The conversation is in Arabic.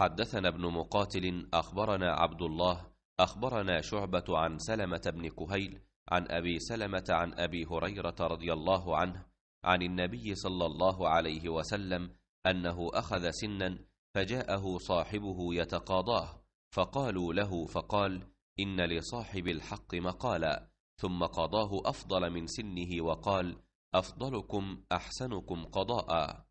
حدثنا ابن مقاتل أخبرنا عبد الله أخبرنا شعبة عن سلمة بن كهيل عن أبي سلمة عن أبي هريرة رضي الله عنه عن النبي صلى الله عليه وسلم أنه أخذ سنا فجاءه صاحبه يتقاضاه فقالوا له فقال إن لصاحب الحق مقالا ثم قضاه أفضل من سنه وقال أفضلكم أحسنكم قضاء